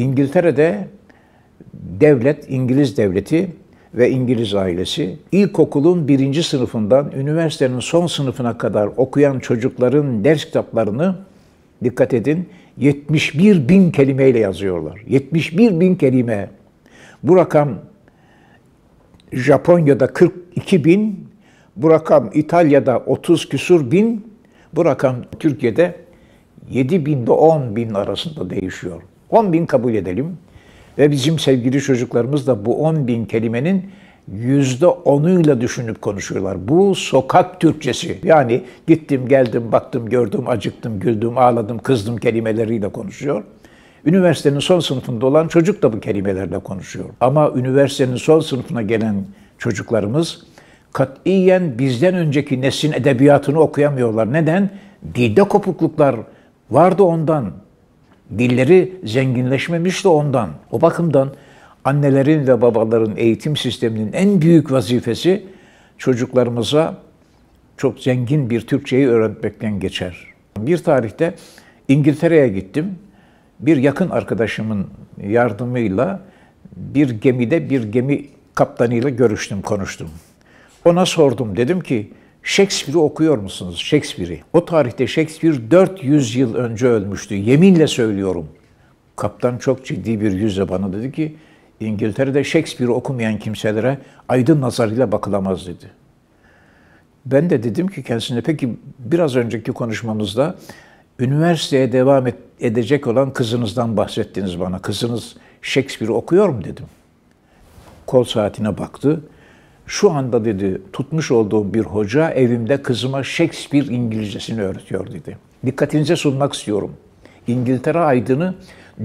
İngiltere'de devlet, İngiliz devleti ve İngiliz ailesi ilkokulun birinci sınıfından üniversitenin son sınıfına kadar okuyan çocukların ders kitaplarını dikkat edin 71 bin kelimeyle yazıyorlar. 71 bin kelime. Bu rakam Japonya'da 42 bin, bu rakam İtalya'da 30 küsur bin, bu rakam Türkiye'de 7 bin 10 bin arasında değişiyor. 10 bin kabul edelim. Ve bizim sevgili çocuklarımız da bu 10 bin kelimenin yüzde onuyla düşünüp konuşuyorlar. Bu sokak Türkçesi. Yani gittim, geldim, baktım, gördüm, acıktım, güldüm, ağladım, kızdım kelimeleriyle konuşuyor. Üniversitenin son sınıfında olan çocuk da bu kelimelerle konuşuyor. Ama üniversitenin son sınıfına gelen çocuklarımız katiyen bizden önceki neslin edebiyatını okuyamıyorlar. Neden? Dilde kopukluklar vardı ondan. Dilleri zenginleşmemiş de ondan. O bakımdan annelerin ve babaların eğitim sisteminin en büyük vazifesi çocuklarımıza çok zengin bir Türkçeyi öğretmekten geçer. Bir tarihte İngiltere'ye gittim. Bir yakın arkadaşımın yardımıyla bir gemide bir gemi kaptanıyla görüştüm, konuştum. Ona sordum. Dedim ki Shakespeare'i okuyor musunuz? Shakespeare'i. O tarihte Shakespeare 400 yıl önce ölmüştü. Yeminle söylüyorum. Kaptan çok ciddi bir yüzle bana dedi ki İngiltere'de Shakespeare'i okumayan kimselere aydın nazarıyla bakılamaz dedi. Ben de dedim ki kendisine peki biraz önceki konuşmamızda üniversiteye devam et, edecek olan kızınızdan bahsettiniz bana. Kızınız Shakespeare okuyor mu dedim. Kol saatine baktı şu anda dedi tutmuş olduğum bir hoca evimde kızıma Shakespeare İngilizcesini öğretiyor dedi. Dikkatinize sunmak istiyorum. İngiltere aydını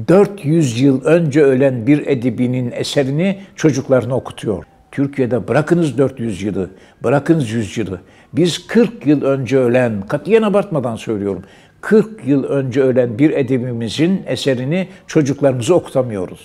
400 yıl önce ölen bir edibinin eserini çocuklarına okutuyor. Türkiye'de bırakınız 400 yılı, bırakınız 100 yılı. Biz 40 yıl önce ölen, katiyen abartmadan söylüyorum, 40 yıl önce ölen bir edebimizin eserini çocuklarımıza okutamıyoruz.